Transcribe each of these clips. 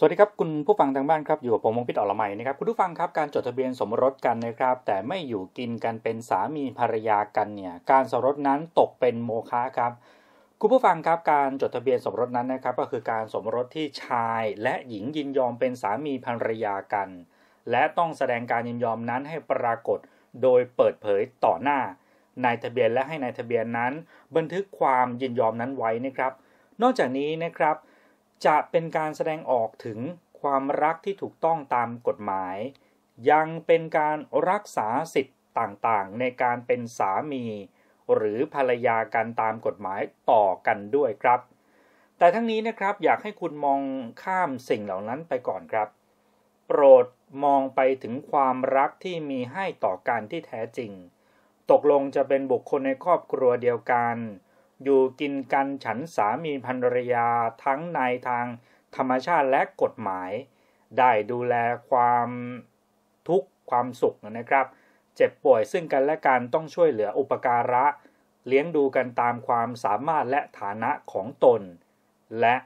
สวัสดีครับคุณผู้ฟังทางบ้านครับอยู่กับผมมงพิษอรไมนะครับ คุณผู้ฟังครับ การจดทะเบียนสมรสกันนะครับ แต่ไม่อยู่กินกันเป็นสามีภรรยากันเนี่ย การสมรสนั้นตกเป็นโมฆะครับ คุณผู้ฟังครับการจดทะเบียนสมรสนั้นนะครับ ก็คือการสมรสที่ชายและหญิงยินยอมเป็นสามีภรรยากัน และต้องแสดงการยินยอมนั้นให้ปรากฏ โดยเปิดเผยต่อหน้านายทะเบียนและให้นายทะเบียนนั้นบันทึกความยินยอมนั้นไว้นะครับ นอกจากนี้นะครับจะเป็นการแสดงออกถึงความรักที่ถูกต้องตามกฎหมาย ยังเป็นการรักษาสิทธิ์ต่างๆ ในการเป็นสามีหรือภรรยากันตามกฎหมายต่อกันด้วยครับ แต่ทั้งนี้นะครับอยากให้คุณมองข้ามสิ่งเหล่านั้นไปก่อนครับ โปรดมองไปถึงความรักที่มีให้ต่อกันที่แท้จริง ตกลงจะเป็นบุคคลในครอบครัวเดียวกันอยู่กินกันฉันสามีภรรยาทั้งในทางธรรมชาติและกฎหมาย ได้ดูแลความทุกข์ความสุขนะครับ เจ็บป่วยซึ่งกันและกันต้องช่วยเหลืออุปการะ เลี้ยงดูกันตามความสามารถและฐานะของตน และ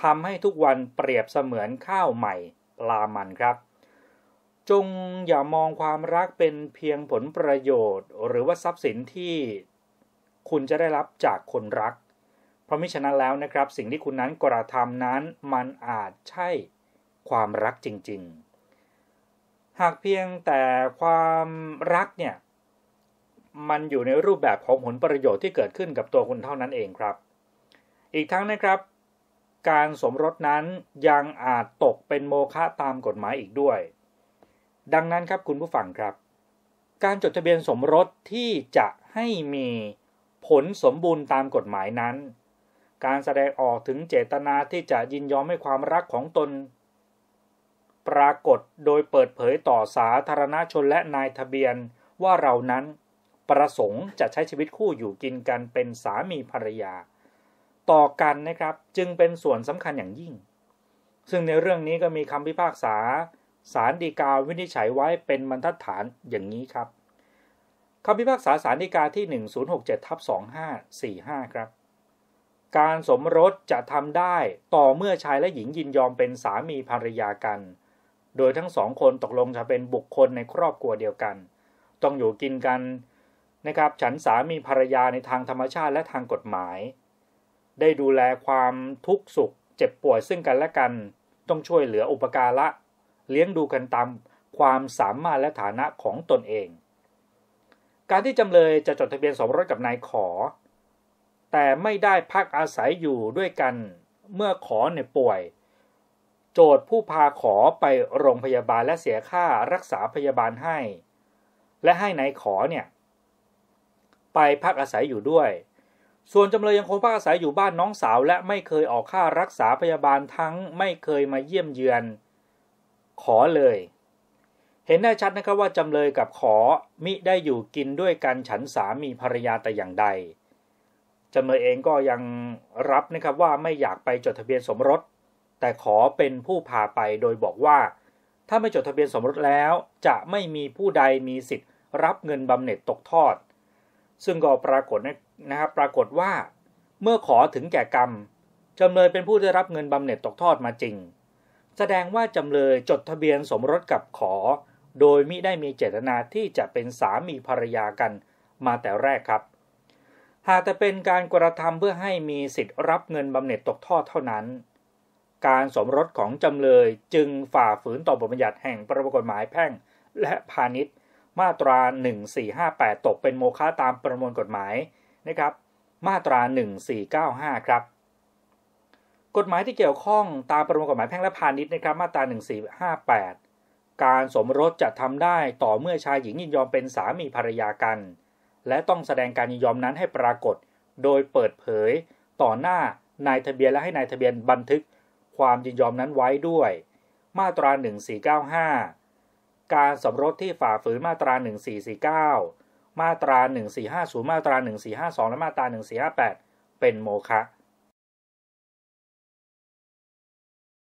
ทำให้ทุกวันเปรียบเสมือนข้าวใหม่ปลามันครับ จงอย่ามองความรักเป็นเพียงผลประโยชน์ หรือว่าทรัพย์สินที่คุณจะได้รับจากคนรัก เพราะมิฉะนั้นแล้วนะครับสิ่งที่คุณนั้นกระทำนั้น มันอาจใช่ความรักจริงๆ หากเพียงแต่ความรักเนี่ย มันอยู่ในรูปแบบของผลประโยชน์ที่เกิดขึ้นกับตัวคุณเท่านั้นเองครับ อีกทั้งนะครับ การสมรสนั้นยังอาจตกเป็นโมฆะตามกฎหมายอีกด้วย ดังนั้นครับคุณผู้ฟังครับ การจดทะเบียนสมรสที่จะให้มีผลสมบูรณ์ตามกฎหมายนั้น การแสดงออกถึงเจตนาที่จะยินยอมให้ความรักของตน ปรากฏโดยเปิดเผยต่อสาธารณชนและนายทะเบียนว่าเรานั้นประสงค์จะใช้ชีวิตคู่อยู่กินกันเป็นสามีภรรยา ต่อกันนะครับจึงเป็นส่วนสำคัญอย่างยิ่ง ซึ่งในเรื่องนี้ก็มีคำพิพากษาสารดีกาวินิจฉัยไว้เป็นบรรทัดฐานอย่างนี้ครับคำพิพากษาสารฎีกาที่ 1067 ทับ 2545ครับ การสมรสจะทำได้ต่อเมื่อชายและหญิงยินยอมเป็นสามีภรรยากัน โดยทั้งสองคนตกลงจะเป็นบุคคลในครอบครัวเดียวกัน ต้องอยู่กินกันนะครับ ฉันสามีภรรยาในทางธรรมชาติและทางกฎหมาย ได้ดูแลความทุกข์สุขเจ็บป่วยซึ่งกันและกัน ต้องช่วยเหลืออุปการะ เลี้ยงดูกันตามความสามารถและฐานะของตนเองการที่จำเลยจะจดทะเบียนสมรสกับนายขอ แต่ไม่ได้พักอาศัยอยู่ด้วยกันเมื่อขอเนี่ยป่วย โจทย์ผู้พาขอไปโรงพยาบาลและเสียค่ารักษาพยาบาลให้ และให้นายขอเนี่ยไปพักอาศัยอยู่ด้วย ส่วนจำเลยยังคงพักอาศัยอยู่บ้านน้องสาวและไม่เคยออกค่ารักษาพยาบาลทั้งไม่เคยมาเยี่ยมเยือนขอเลยเห็นได้ชัดนะครับว่าจำเลยกับขอ มิได้อยู่กินด้วยกันฉันสามีภรรยาแต่อย่างใดจำเลยเองก็ยังรับนะครับว่าไม่อยากไปจดทะเบียนสมรส แต่ขอเป็นผู้พาไปโดยบอกว่า ถ้าไม่จดทะเบียนสมรสแล้วจะไม่มีผู้ใดมีสิทธิ์ รับเงินบำเหน็จตกทอด ซึ่งก็ปรากฏนะครับปรากฏว่า เมื่อขอถึงแก่กรรมจำเลยเป็นผู้ได้รับเงินบำเหน็จตกทอดมาจริง แสดงว่าจำเลยจดทะเบียนสมรสกับขอโดยมิได้มีเจตนาที่จะเป็นสามีภรรยากันมาแต่แรกครับ หากแต่เป็นการกระทำเพื่อให้มีสิทธิ์รับเงินบำเหน็จตกทอดเท่านั้น การสมรสของจำเลยจึงฝ่าฝืนต่อบทบัญญัติแห่งประมวลกฎหมายแพ่งและพาณิชย์ มาตรา 1458 ตกเป็นโมฆะตามประมวลกฎหมายนะครับมาตรา 1495 ครับ กฎหมายที่เกี่ยวข้องตามประมวลกฎหมายแพ่งและพาณิชย์นะครับมาตรา 1458การสมรสจะทำได้ต่อเมื่อชายหญิงยินยอมเป็นสามีภรรยากัน และต้องแสดงการยินยอมนั้นให้ปรากฏ โดยเปิดเผยต่อหน้านายทะเบียนและให้นายทะเบียนบันทึกความยินยอมนั้นไว้ด้วย มาตรา1495 การสมรสที่ฝ่าฝืนมาตรา1449 มาตรา1450 มาตรา1452และมาตรา 1458 เป็นโมฆะ